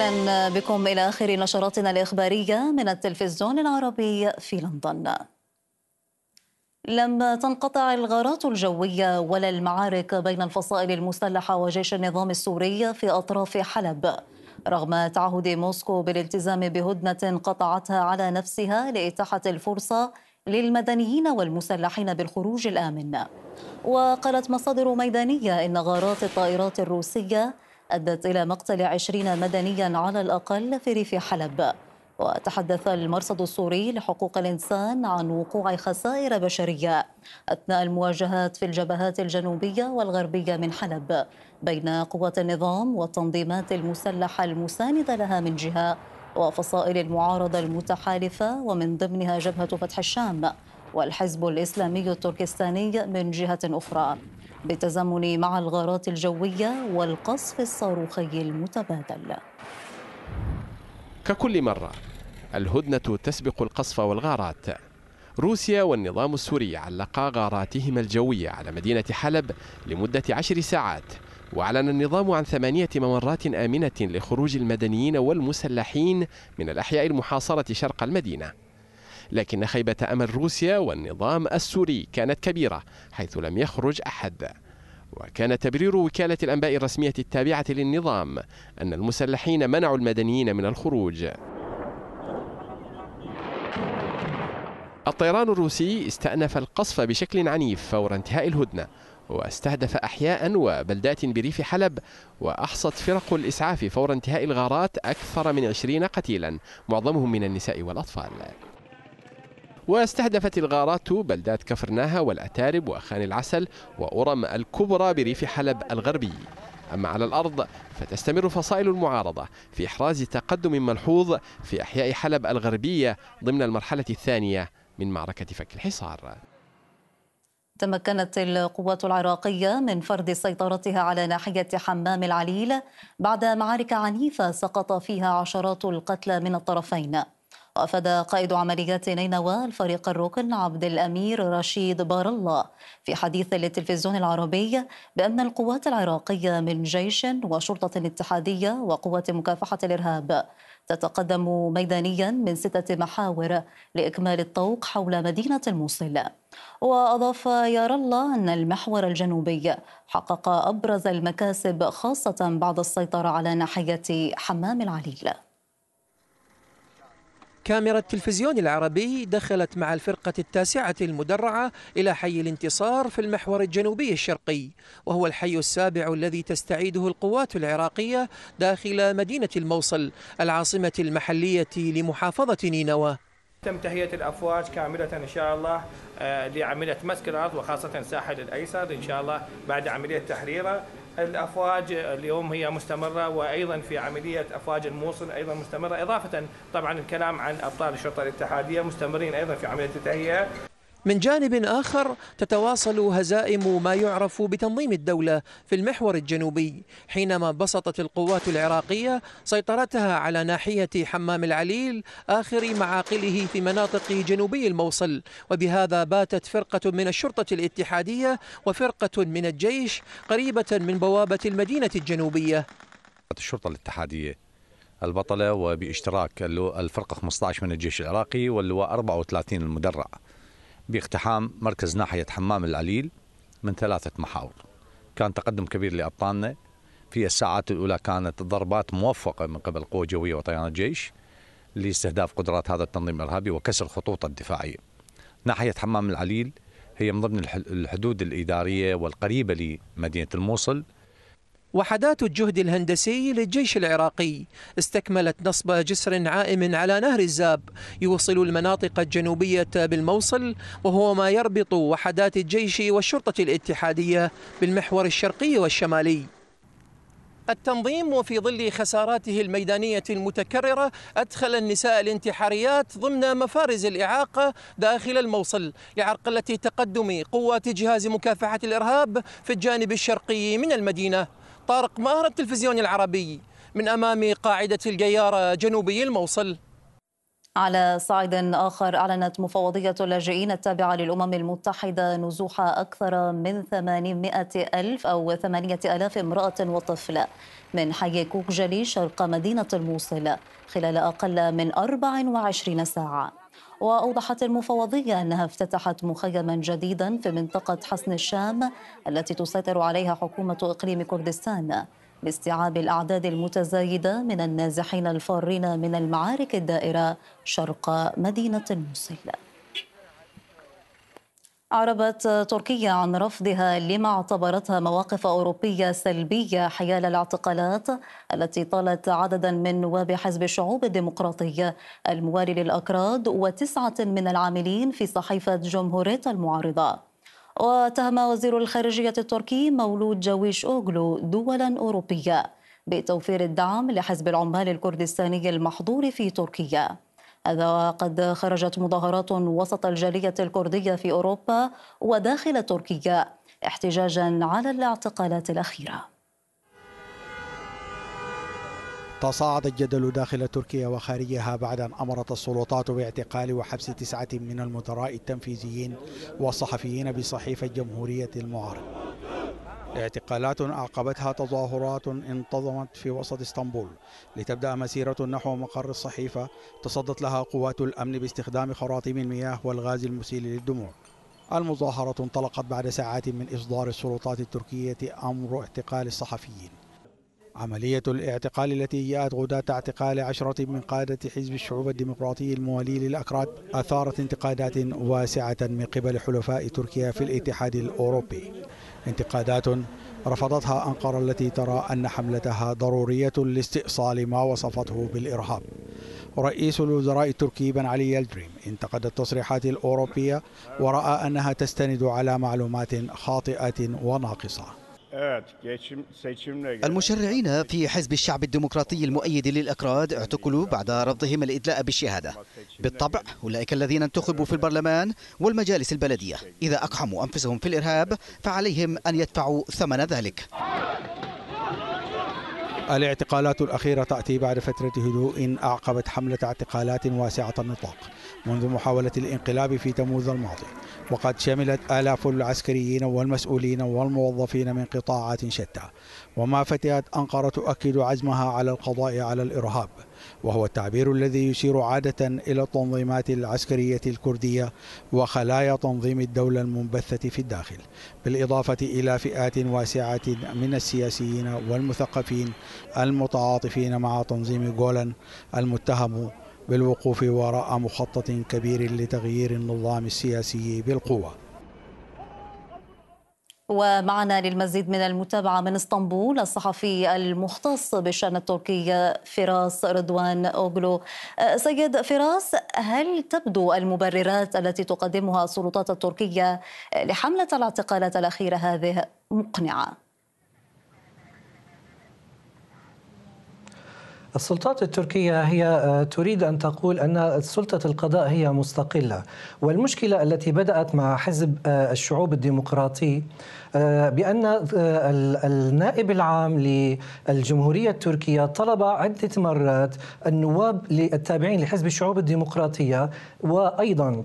أهلا بكم إلى آخر نشراتنا الإخبارية من التلفزيون العربي في لندن لم تنقطع الغارات الجوية ولا المعارك بين الفصائل المسلحة وجيش النظام السوري في أطراف حلب رغم تعهد موسكو بالالتزام بهدنة قطعتها على نفسها لإتاحة الفرصة للمدنيين والمسلحين بالخروج الآمن وقالت مصادر ميدانية إن غارات الطائرات الروسية أدت إلى مقتل عشرين مدنيا على الأقل في ريف حلب وتحدث المرصد السوري لحقوق الإنسان عن وقوع خسائر بشرية أثناء المواجهات في الجبهات الجنوبية والغربية من حلب بين قوات النظام والتنظيمات المسلحة المساندة لها من جهة وفصائل المعارضة المتحالفة ومن ضمنها جبهة فتح الشام والحزب الإسلامي التركستاني من جهة أخرى بالتزامن مع الغارات الجوية والقصف الصاروخي المتبادل ككل مرة الهدنة تسبق القصف والغارات روسيا والنظام السوري علقا غاراتهما الجوية على مدينة حلب لمدة عشر ساعات وأعلن النظام عن ثمانية ممرات آمنة لخروج المدنيين والمسلحين من الأحياء المحاصرة شرق المدينة لكن خيبة أمل روسيا والنظام السوري كانت كبيرة حيث لم يخرج أحد وكان تبرير وكالة الأنباء الرسمية التابعة للنظام أن المسلحين منعوا المدنيين من الخروج الطيران الروسي استأنف القصف بشكل عنيف فور انتهاء الهدنة واستهدف أحياء وبلدات بريف حلب وأحصت فرق الإسعاف فور انتهاء الغارات أكثر من عشرين قتيلا معظمهم من النساء والأطفال واستهدفت الغارات بلدات كفرناها والأتارب وأخان العسل وأورم الكبرى بريف حلب الغربي أما على الأرض فتستمر فصائل المعارضة في إحراز تقدم ملحوظ في أحياء حلب الغربية ضمن المرحلة الثانية من معركة فك الحصار تمكنت القوات العراقية من فرض سيطرتها على ناحية حمام العليل بعد معارك عنيفة سقط فيها عشرات القتلى من الطرفين وافاد قائد عمليات نينوى الفريق الركن عبد الامير رشيد بار الله في حديث للتلفزيون العربي بان القوات العراقيه من جيش وشرطه اتحاديه وقوات مكافحه الارهاب تتقدم ميدانيا من ستة محاور لإكمال الطوق حول مدينة الموصل وأضاف يار الله أن المحور الجنوبي حقق أبرز المكاسب خاصة بعد السيطرة على ناحية حمام العليل كاميرا التلفزيون العربي دخلت مع الفرقة التاسعة المدرعة إلى حي الانتصار في المحور الجنوبي الشرقي وهو الحي السابع الذي تستعيده القوات العراقية داخل مدينة الموصل العاصمة المحلية لمحافظة نينوى تم تهيئة الأفواج كاملة إن شاء الله آه، لعملية مسك الأرض وخاصة الساحل الأيسر إن شاء الله بعد عملية تحريره الافواج اليوم هي مستمره وايضا في عمليه افواج الموصل ايضا مستمره اضافه طبعا الكلام عن ابطال الشرطه الاتحاديه مستمرين ايضا في عمليه التهيئه من جانب آخر تتواصل هزائم ما يعرف بتنظيم الدولة في المحور الجنوبي حينما بسطت القوات العراقية سيطرتها على ناحية حمام العليل آخر معاقله في مناطق جنوبي الموصل وبهذا باتت فرقة من الشرطة الاتحادية وفرقة من الجيش قريبة من بوابة المدينة الجنوبية الشرطة الاتحادية البطلة وباشتراك الفرقة 15 من الجيش العراقي واللواء 34 المدرع باقتحام مركز ناحية حمام العليل من ثلاثة محاور كان تقدم كبير لأبطالنا في الساعات الأولى كانت ضربات موفقة من قبل قوة جوية وطيران الجيش لاستهداف قدرات هذا التنظيم الإرهابي وكسر خطوطه الدفاعية ناحية حمام العليل هي من ضمن الحدود الإدارية والقريبة لمدينة الموصل وحدات الجهد الهندسي للجيش العراقي استكملت نصب جسر عائم على نهر الزاب يوصل المناطق الجنوبية بالموصل وهو ما يربط وحدات الجيش والشرطة الاتحادية بالمحور الشرقي والشمالي التنظيم وفي ظل خساراته الميدانية المتكررة أدخل النساء الانتحاريات ضمن مفارز الإعاقة داخل الموصل لعرقلة تقدم قوات جهاز مكافحة الإرهاب في الجانب الشرقي من المدينة طارق ماهر التلفزيون العربي من أمام قاعدة الجيارة جنوبي الموصل على صعيد آخر أعلنت مفوضية اللاجئين التابعة للأمم المتحدة نزوح أكثر من 800 ألف أو 8 ألاف امرأة وطفل من حي كوكجلي شرق مدينة الموصل خلال أقل من 24 ساعة وأوضحت المفوضية أنها افتتحت مخيما جديدا في منطقة حصن الشام التي تسيطر عليها حكومة إقليم كردستان لاستيعاب الأعداد المتزايدة من النازحين الفارين من المعارك الدائرة شرق مدينة الموصل أعربت تركيا عن رفضها لما اعتبرتها مواقف أوروبية سلبية حيال الاعتقالات التي طالت عددا من نواب حزب الشعوب الديمقراطي الموالي للأكراد وتسعة من العاملين في صحيفة جمهورية المعارضة واتهم وزير الخارجية التركي مولود جويش أوغلو دولا أوروبية بتوفير الدعم لحزب العمال الكردستاني المحظور في تركيا هذا وقد خرجت مظاهرات وسط الجالية الكردية في أوروبا وداخل تركيا احتجاجا على الاعتقالات الأخيرة تصاعد الجدل داخل تركيا وخارجها بعد أن أمرت السلطات باعتقال وحبس تسعة من المدراء التنفيذيين والصحفيين بصحيفة جمهورية المعارض اعتقالات أعقبتها تظاهرات انتظمت في وسط اسطنبول لتبدأ مسيرة نحو مقر الصحيفة تصدت لها قوات الأمن باستخدام خراطيم المياه والغاز المسيل للدموع المظاهرة انطلقت بعد ساعات من إصدار السلطات التركية أمر اعتقال الصحفيين عملية الاعتقال التي جاءت غداة اعتقال عشرة من قادة حزب الشعوب الديمقراطي الموالي للأكراد أثارت انتقادات واسعة من قبل حلفاء تركيا في الاتحاد الأوروبي انتقادات رفضتها أنقرة التي ترى أن حملتها ضرورية لاستئصال ما وصفته بالإرهاب رئيس الوزراء التركي بن علي يلدريم انتقد التصريحات الأوروبية ورأى أنها تستند على معلومات خاطئة وناقصة المشرعين في حزب الشعب الديمقراطي المؤيد للأكراد اعتقلوا بعد رفضهم الإدلاء بالشهادة بالطبع أولئك الذين انتخبوا في البرلمان والمجالس البلدية إذا أقحموا أنفسهم في الإرهاب فعليهم أن يدفعوا ثمن ذلك الاعتقالات الأخيرة تأتي بعد فترة هدوء أعقبت حملة اعتقالات واسعة النطاق منذ محاولة الانقلاب في تموز الماضي وقد شملت آلاف العسكريين والمسؤولين والموظفين من قطاعات شتى ومع فتحت أنقرة تؤكد عزمها على القضاء على الإرهاب وهو التعبير الذي يشير عادة إلى التنظيمات العسكرية الكردية وخلايا تنظيم الدولة المنبثة في الداخل بالإضافة إلى فئات واسعة من السياسيين والمثقفين المتعاطفين مع تنظيم جولان المتهم بالوقوف وراء مخطط كبير لتغيير النظام السياسي بالقوه ومعنا للمزيد من المتابعة من اسطنبول الصحفي المختص بالشأن التركي فراس رضوان أوغلو أه، سيد فراس هل تبدو المبررات التي تقدمها السلطات التركية لحملة الاعتقالات الأخيرة هذه مقنعة؟ السلطات التركية هي آه، تريد أن تقول أن سلطة القضاء هي مستقلة والمشكلة التي بدأت مع حزب آه، الشعوب الديمقراطي آه، بأن النائب العام للجمهورية التركية طلب عدة مرات النواب التابعين لحزب الشعوب الديمقراطية وأيضا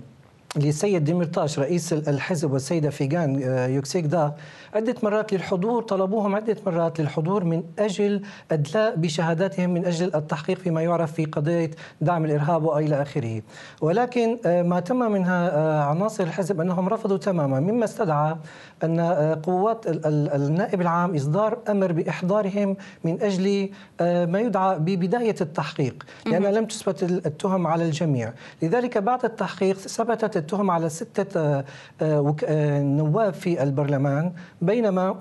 للسيد ديمرتاش رئيس الحزب والسيده فيغان آه، يوكسيك يوكسيكدا عده مرات للحضور طلبوهم عده مرات للحضور من اجل ادلاء بشهاداتهم من اجل التحقيق فيما يعرف في قضيه دعم الارهاب والى اخره ولكن آه، ما تم منها آه، عناصر الحزب انهم رفضوا تماما مما استدعى ان قوات النائب العام اصدار امر باحضارهم من اجل ما يدعى ببدايه التحقيق لان لم تثبت التهم على الجميع لذلك بعد التحقيق ثبتت التهم على ستة آه، آه، آه، نواب في البرلمان بينما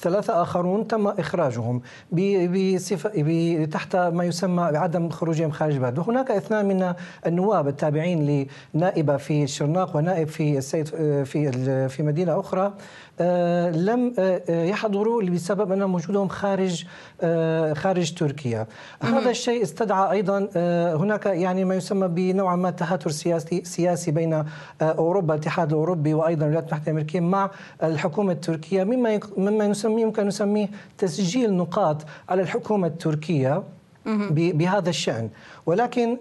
ثلاثة آخرون تم إخراجهم بصفة تحت ما يسمى بعدم خروجهم خارج البلد وهناك اثنان من النواب التابعين لنائبة في الشرناق ونائب في السيد في في مدينة أخرى آه، لم آه، آه، يحضروا بسبب أن وجودهم خارج خارج تركيا هذا الشيء استدعى أيضا هناك يعني ما يسمى بنوع ما تهاتر سياسي سياسي بين أوروبا الاتحاد الأوروبي وأيضا الولايات المتحدة الأمريكية مع الحكومة التركية مما مما نسميه يمكن نسميه تسجيل نقاط على الحكومة التركية بهذا الشأن ولكن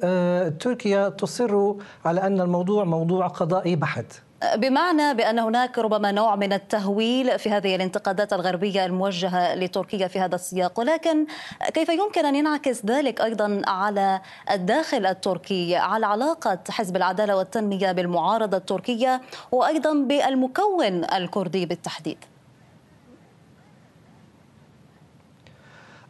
تركيا تصر على أن الموضوع موضوع قضائي بحت بمعنى بأن هناك ربما نوع من التهويل في هذه الانتقادات الغربية الموجهة لتركيا في هذا السياق ولكن كيف يمكن أن ينعكس ذلك أيضا على الداخل التركي على علاقة حزب العدالة والتنمية بالمعارضة التركية وأيضا بالمكون الكردي بالتحديد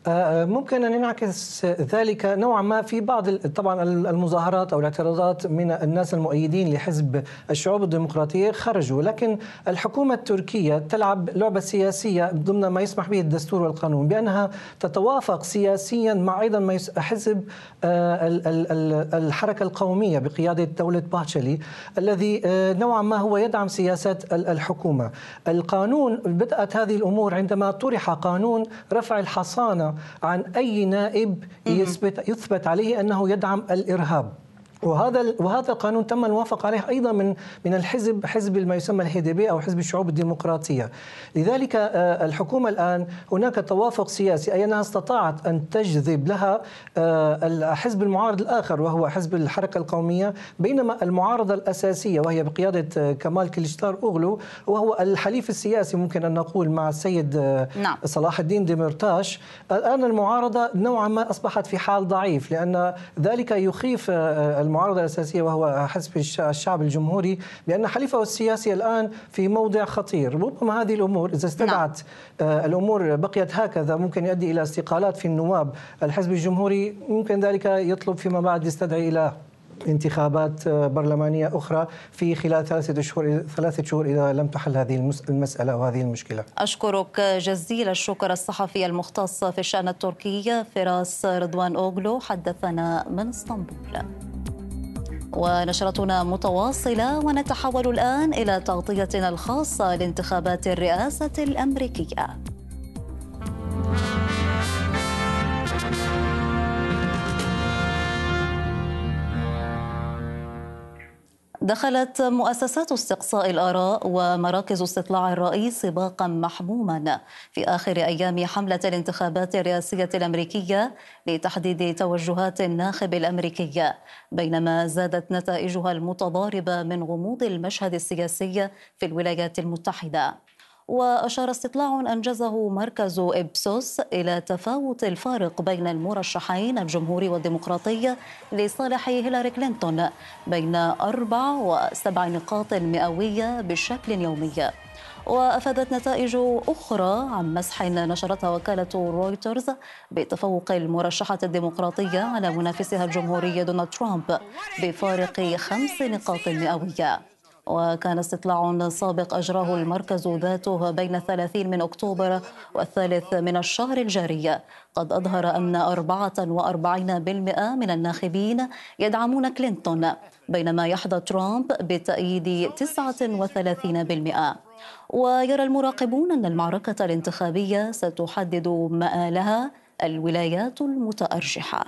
آه، آه، ممكن أن ينعكس ذلك نوعا ما في بعض طبعا المظاهرات أو الاعتراضات من الناس المؤيدين لحزب الشعوب الديمقراطية خرجوا لكن الحكومة التركية تلعب لعبة سياسية ضمن ما يسمح به الدستور والقانون بأنها تتوافق سياسيا مع أيضا ما حزب آه، الحركة القومية بقيادة دولة باتشلي الذي نوعا ما هو يدعم سياسات الحكومة القانون بدأت هذه الأمور عندما طرح قانون رفع الحصانة عن أي نائب يثبت, يثبت عليه أنه يدعم الإرهاب وهذا وهذا القانون تم الموافقه عليه ايضا من من الحزب حزب ما يسمى الهي دي بي او حزب الشعوب الديمقراطيه. لذلك آه، الحكومه الان هناك توافق سياسي اي انها استطاعت ان تجذب لها آه، الحزب المعارض الاخر وهو حزب الحركه القوميه بينما المعارضه الاساسيه وهي بقياده آه، كمال كليشتار اوغلو وهو الحليف السياسي ممكن ان نقول مع السيد نعم. صلاح الدين ديمرتاش الان المعارضه نوعا ما اصبحت في حال ضعيف لان ذلك يخيف المعارضة الأساسية وهو حزب الشعب الجمهوري بأن حليفه السياسي الآن في موضع خطير ربما هذه الأمور إذا نعم. استدعت نعم. الأمور بقيت هكذا ممكن يؤدي إلى استقالات في النواب الحزب الجمهوري ممكن ذلك يطلب فيما بعد يستدعي إلى انتخابات آه، برلمانية أخرى في خلال ثلاثة شهور ثلاثة شهور إذا لم تحل هذه المسألة وهذه المشكلة أشكرك جزيل الشكر الصحفي المختص في الشأن التركي فراس رضوان أوغلو حدثنا من اسطنبول ونشرتنا متواصلة ونتحول الآن إلى تغطيتنا الخاصة لانتخابات الرئاسة الأمريكية دخلت مؤسسات استقصاء الآراء ومراكز استطلاع الرأي سباقا محموما في آخر أيام حملة الانتخابات الرئاسية الأمريكية لتحديد توجهات الناخب الأمريكي بينما زادت نتائجها المتضاربة من غموض المشهد السياسي في الولايات المتحدة وأشار استطلاع أنجزه مركز إبسوس إلى تفاوت الفارق بين المرشحين الجمهوري والديمقراطي لصالح هيلاري كلينتون بين أربع وسبع نقاط مئوية بشكل يومي وأفادت نتائج أخرى عن مسح نشرتها وكالة رويترز بتفوق المرشحة الديمقراطية على منافسها الجمهوري دونالد ترامب بفارق خمس نقاط مئوية وكان استطلاع سابق أجراه المركز ذاته بين الثلاثين من أكتوبر والثالث من الشهر الجاري قد أظهر أن 44% من الناخبين يدعمون كلينتون بينما يحظى ترامب بتأييد 39% ويرى المراقبون أن المعركة الانتخابية ستحدد مآلها الولايات المتأرجحة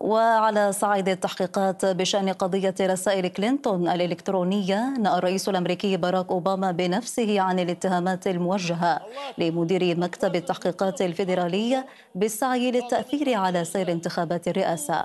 وعلى صعيد التحقيقات بشأن قضية رسائل كلينتون الإلكترونية نأى الرئيس الأمريكي باراك أوباما بنفسه عن الاتهامات الموجهة لمدير مكتب التحقيقات الفيدرالي بالسعي للتأثير على سير انتخابات الرئاسة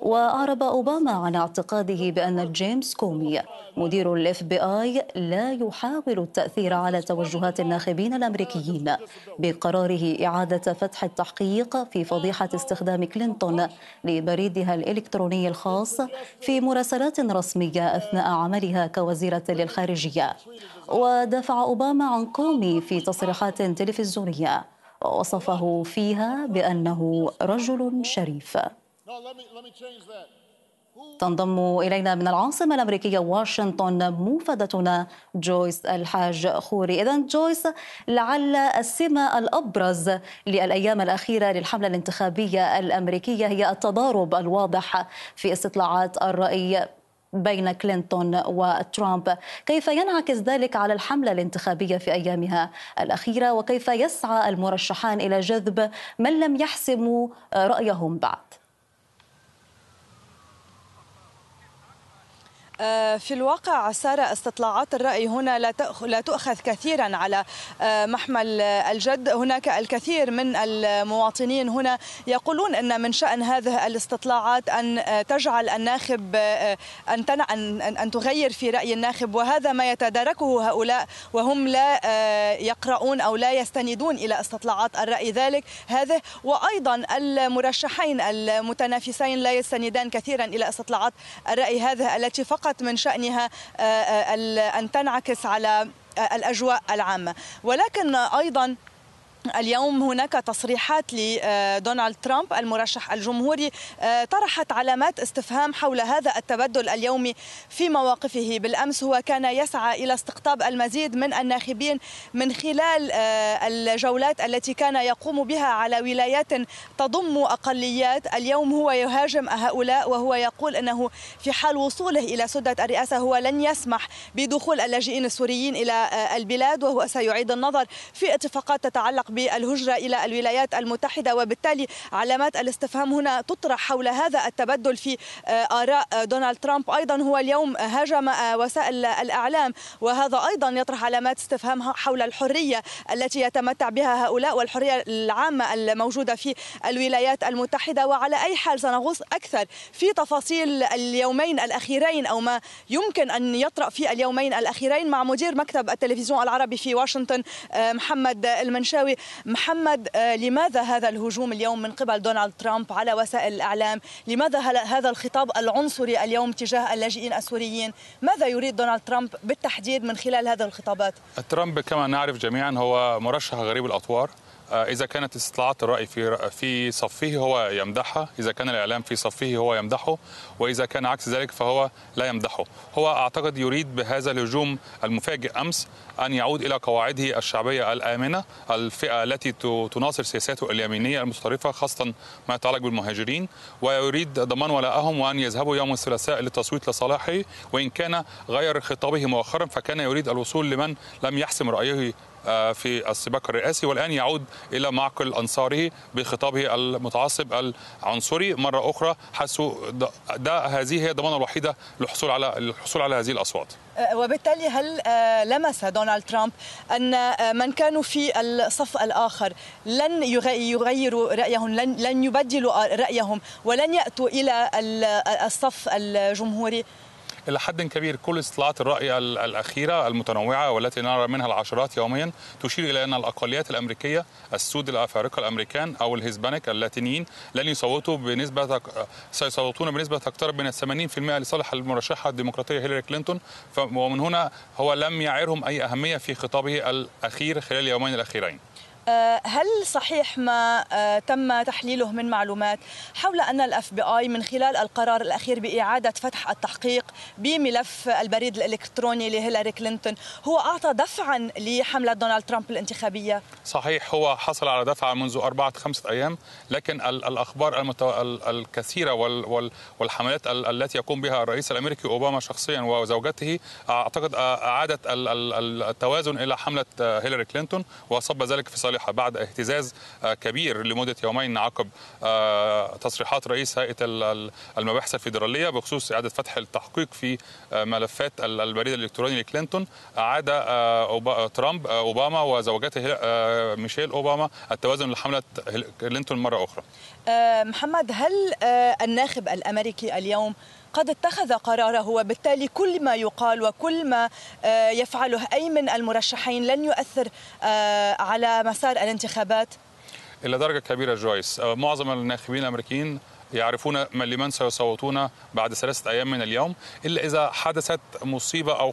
وأعرب أوباما عن اعتقاده بأن جيمس كومي مدير الاف بي آي لا يحاول التأثير على توجهات الناخبين الأمريكيين بقراره إعادة فتح التحقيق في فضيحة استخدام كلينتون لبريدها الإلكتروني الخاص في مراسلات رسمية أثناء عملها كوزيرة للخارجية ودافع أوباما عن كومي في تصريحات تلفزيونية وصفه فيها بأنه رجل شريف تنضم إلينا من العاصمة الأمريكية واشنطن موفدتنا جويس الحاج خوري إذا جويس لعل السمة الأبرز للأيام الأخيرة للحملة الانتخابية الأمريكية هي التضارب الواضح في استطلاعات الرأي بين كلينتون وترامب كيف ينعكس ذلك على الحملة الانتخابية في أيامها الأخيرة وكيف يسعى المرشحان إلى جذب من لم يحسموا رأيهم بعد آه، في الواقع سارة استطلاعات الرأي هنا لا لا تؤخذ كثيرا على آه، محمل الجد هناك الكثير من المواطنين هنا يقولون أن من شأن هذه الاستطلاعات أن آه، تجعل الناخب أن أن تغير في رأي الناخب وهذا ما يتداركه هؤلاء وهم لا يقرؤون أو لا يستندون إلى استطلاعات الرأي ذلك هذه وأيضا المرشحين المتنافسين لا يستندان كثيرا إلى استطلاعات الرأي هذه التي فقط فقط من شأنها آه، آه، أن تنعكس على آه، الأجواء العامة ولكن أيضا اليوم هناك تصريحات لدونالد آه، ترامب المرشح الجمهوري آه، طرحت علامات استفهام حول هذا التبدل اليومي في مواقفه بالامس هو كان يسعى الى استقطاب المزيد من الناخبين من خلال آه، الجولات التي كان يقوم بها على ولايات تضم اقليات اليوم هو يهاجم هؤلاء وهو يقول انه في حال وصوله الى سده الرئاسه هو لن يسمح بدخول اللاجئين السوريين الى البلاد وهو سيعيد النظر في اتفاقات تتعلق بالهجرة إلى الولايات المتحدة وبالتالي علامات الاستفهام هنا تطرح حول هذا التبدل في آه، آراء آه، دونالد ترامب أيضا هو اليوم هاجم آه، وسائل الإعلام وهذا أيضا يطرح علامات استفهام حول الحرية التي يتمتع بها هؤلاء والحرية العامة الموجودة في الولايات المتحدة وعلى أي حال سنغوص أكثر في تفاصيل اليومين الأخيرين أو ما يمكن أن يطرأ في اليومين الأخيرين مع مدير مكتب التلفزيون العربي في واشنطن محمد المنشاوي محمد آه، لماذا هذا الهجوم اليوم من قبل دونالد ترامب على وسائل الإعلام لماذا هذا الخطاب العنصري اليوم تجاه اللاجئين السوريين ماذا يريد دونالد ترامب بالتحديد من خلال هذه الخطابات ترامب كما نعرف جميعا هو مرشح غريب الأطوار آه، اذا كانت استطلاعات الراي في في صفه هو يمدحها اذا كان الاعلام في صفه هو يمدحه واذا كان عكس ذلك فهو لا يمدحه هو اعتقد يريد بهذا الهجوم المفاجئ امس ان يعود الى قواعده الشعبيه الامنه الفئه التي تناصر سياساته اليمينيه المتطرفه خاصه ما يتعلق بالمهاجرين ويريد ضمان ولائهم وان يذهبوا يوم الثلاثاء للتصويت لصالحه وان كان غير خطابه مؤخرا فكان يريد الوصول لمن لم يحسم رايه آه، في السباق الرئاسي والآن يعود إلى معقل أنصاره بخطابه المتعصب العنصري مرة أخرى حيث ده هذه هي الضمانة الوحيدة للحصول على الحصول على هذه الأصوات آه، وبالتالي هل آه، لمس دونالد ترامب أن من كانوا في الصف الآخر لن يغيروا رأيهم لن, لن يبدلوا رأيهم ولن يأتوا إلى الصف الجمهوري الى حد كبير كل استطلاعات الراي الاخيره المتنوعه والتي نرى منها العشرات يوميا تشير الى ان الاقليات الامريكيه السود الافارقه الامريكان او الهسبانيك اللاتينيين لن يصوتوا بنسبه سيصوتون بنسبه تقترب من 80% لصالح المرشحه الديمقراطيه هيلاري كلينتون ومن هنا هو لم يعرهم اي اهميه في خطابه الاخير خلال اليومين الاخيرين آه، هل صحيح ما آه، تم تحليله من معلومات حول أن الاف بي اي من خلال القرار الأخير بإعادة فتح التحقيق بملف البريد الإلكتروني لهيلاري كلينتون هو أعطى دفعا لحملة دونالد ترامب الانتخابية صحيح هو حصل على دفعة منذ أربعة خمسة أيام لكن الأخبار المتو... الكثيرة وال... والحملات التي يقوم بها الرئيس الأمريكي أوباما شخصيا وزوجته أعتقد أعادت التوازن إلى حملة هيلاري كلينتون وصب ذلك في صالحه بعد اهتزاز آه، كبير لمده يومين عقب آه، تصريحات رئيس هيئه المباحث الفيدراليه بخصوص اعاده فتح التحقيق في آه، ملفات البريد الالكتروني لكلينتون اعاد ترامب اوباما وزوجته ميشيل اوباما التوازن لحمله كلينتون مره اخرى. محمد هل الناخب الامريكي اليوم قد اتخذ قراره وبالتالي كل ما يقال وكل ما آه، يفعله أي من المرشحين لن يؤثر آه، على مسار الانتخابات إلى درجة كبيرة جويس آه، معظم الناخبين الأمريكيين يعرفون من لمن سيصوتون بعد ثلاثة أيام من اليوم إلا إذا حدثت مصيبة أو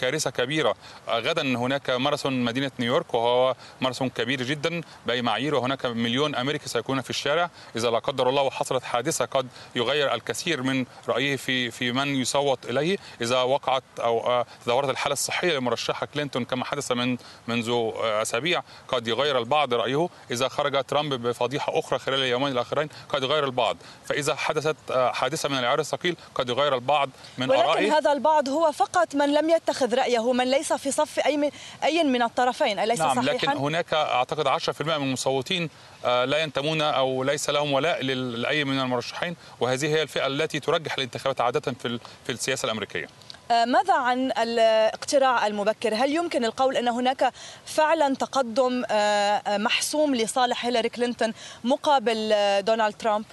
كارثة كبيرة غدا هناك ماراثون مدينة نيويورك وهو ماراثون كبير جدا بأي معايير وهناك مليون أمريكي سيكونون في الشارع إذا لا قدر الله وحصلت حادثة قد يغير الكثير من رأيه في في من يصوت إليه إذا وقعت أو تدهورت آه، الحالة الصحية لمرشحة كلينتون كما حدث من منذ آه، أسابيع قد يغير البعض رأيه إذا خرج ترامب بفضيحة أخرى خلال اليومين الأخرين قد يغير البعض فإذا حدثت آه، حادثة من العيار الثقيل قد يغير البعض من ولكن آرائه ولكن هذا البعض هو فقط من لم يتخذ رأيه من ليس في صف أي من, أي من الطرفين أليس نعم صحيحا؟ لكن هناك أعتقد 10% من المصوتين آه، لا ينتمون أو ليس لهم ولاء لأي من المرشحين وهذه هي الفئة التي ترجح الانتخابات عادة في, في السياسة الأمريكية آه، ماذا عن الاقتراع المبكر؟ هل يمكن القول ان هناك فعلا تقدم محسوم لصالح هيلاري كلينتون مقابل دونالد ترامب؟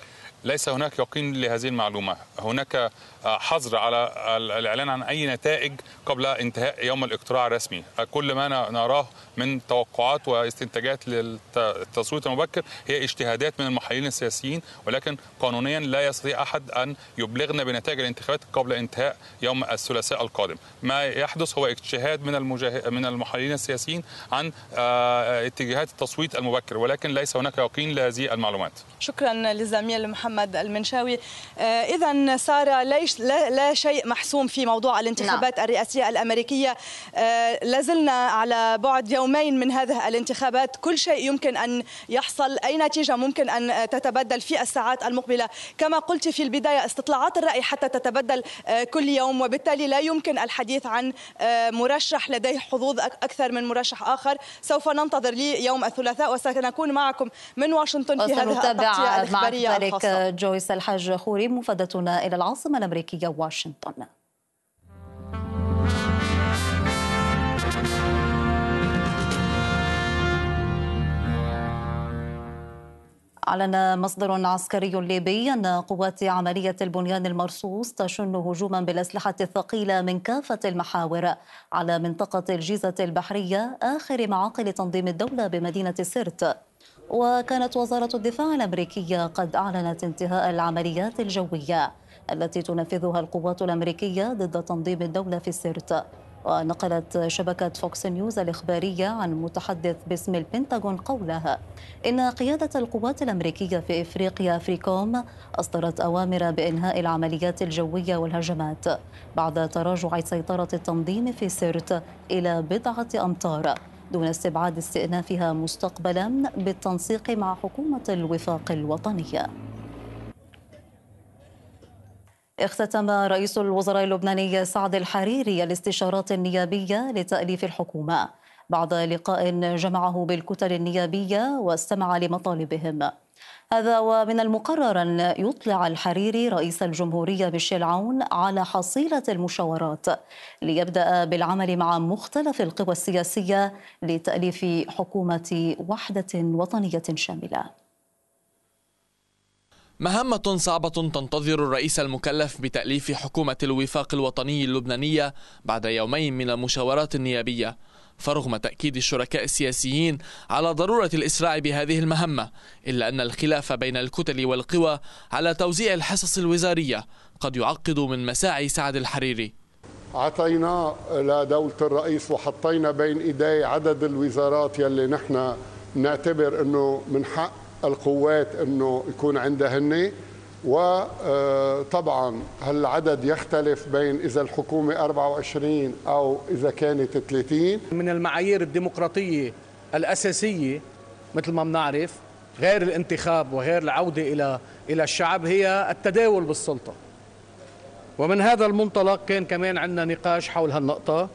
ليس هناك يقين لهذه المعلومة هناك حظر على الاعلان عن اي نتائج قبل انتهاء يوم الاقتراع الرسمي كل ما نراه من توقعات واستنتاجات للتصويت المبكر هي اجتهادات من المحللين السياسيين ولكن قانونيا لا يستطيع احد ان يبلغنا بنتائج الانتخابات قبل انتهاء يوم الثلاثاء القادم ما يحدث هو اجتهاد من المجاه... من المحللين السياسيين عن آه، اتجاهات التصويت المبكر ولكن ليس هناك يقين لهذه المعلومات شكرا للزميل محمد المنشاوي آه، اذا ساره ليش لا, لا شيء محسوم في موضوع الانتخابات نعم. الرئاسية الأمريكية آه، لازلنا على بعد يومين من هذه الانتخابات كل شيء يمكن أن يحصل أي نتيجة ممكن أن تتبدل في الساعات المقبلة كما قلت في البداية استطلاعات الرأي حتى تتبدل آه، كل يوم وبالتالي لا يمكن الحديث عن آه، مرشح لديه حظوظ أكثر من مرشح آخر سوف ننتظر لي يوم الثلاثاء وسنكون معكم من واشنطن في هذه التغطية الإخبارية الخاصة جويس الحاج خوري مفادتنا إلى العاصمة الأمريكية الأمريكية واشنطن أعلن مصدر عسكري ليبي أن قوات عملية البنيان المرصوص تشن هجوما بالأسلحة الثقيلة من كافة المحاور على منطقة الجيزة البحرية آخر معاقل تنظيم الدولة بمدينة سرت وكانت وزارة الدفاع الأمريكية قد أعلنت انتهاء العمليات الجوية التي تنفذها القوات الأمريكية ضد تنظيم الدولة في سرت ونقلت شبكة فوكس نيوز الإخبارية عن متحدث باسم البنتاغون قولها إن قيادة القوات الأمريكية في إفريقيا فريكوم أصدرت أوامر بإنهاء العمليات الجوية والهجمات بعد تراجع سيطرة التنظيم في سرت إلى بضعة أمتار دون استبعاد استئنافها مستقبلا بالتنسيق مع حكومة الوفاق الوطنية اختتم رئيس الوزراء اللبناني سعد الحريري الاستشارات النيابية لتأليف الحكومة بعد لقاء جمعه بالكتل النيابية واستمع لمطالبهم هذا ومن المقرر أن يطلع الحريري رئيس الجمهورية ميشيل عون على حصيلة المشاورات ليبدأ بالعمل مع مختلف القوى السياسية لتأليف حكومة وحدة وطنية شاملة مهمة صعبة تنتظر الرئيس المكلف بتأليف حكومة الوفاق الوطني اللبنانية بعد يومين من المشاورات النيابية فرغم تأكيد الشركاء السياسيين على ضرورة الإسراع بهذه المهمة إلا أن الخلاف بين الكتل والقوى على توزيع الحصص الوزارية قد يعقد من مساعي سعد الحريري عطينا لدولة الرئيس وحطينا بين إيديه عدد الوزارات يلي نحن نعتبر أنه من حق القوات انه يكون عندهن وطبعا آه، هالعدد يختلف بين اذا الحكومه 24 او اذا كانت 30 من المعايير الديمقراطيه الاساسيه مثل ما بنعرف غير الانتخاب وغير العوده الى الى الشعب هي التداول بالسلطه ومن هذا المنطلق كان كمان عندنا نقاش حول هالنقطه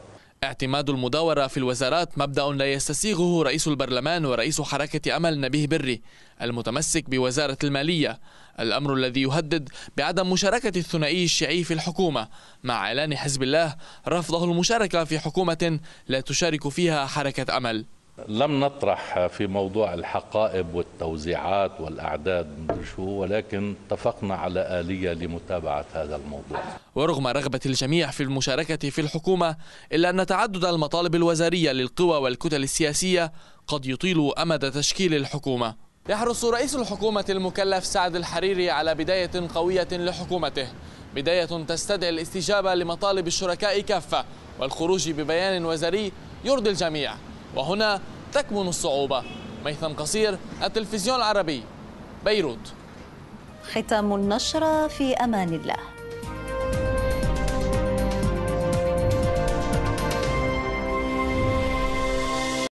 اعتماد المداورة في الوزارات مبدأ لا يستسيغه رئيس البرلمان ورئيس حركة أمل نبيه بري المتمسك بوزارة المالية الأمر الذي يهدد بعدم مشاركة الثنائي الشيعي في الحكومة مع إعلان حزب الله رفضه المشاركة في حكومة لا تشارك فيها حركة أمل لم نطرح في موضوع الحقائب والتوزيعات والاعداد مدري شو ولكن اتفقنا على اليه لمتابعه هذا الموضوع. ورغم رغبه الجميع في المشاركه في الحكومه الا ان تعدد المطالب الوزاريه للقوى والكتل السياسيه قد يطيل امد تشكيل الحكومه. يحرص رئيس الحكومه المكلف سعد الحريري على بدايه قويه لحكومته. بدايه تستدعي الاستجابه لمطالب الشركاء كافه والخروج ببيان وزاري يرضي الجميع. وهنا تكمن الصعوبة ميثم قصير التلفزيون العربي بيروت ختام النشرة في أمان الله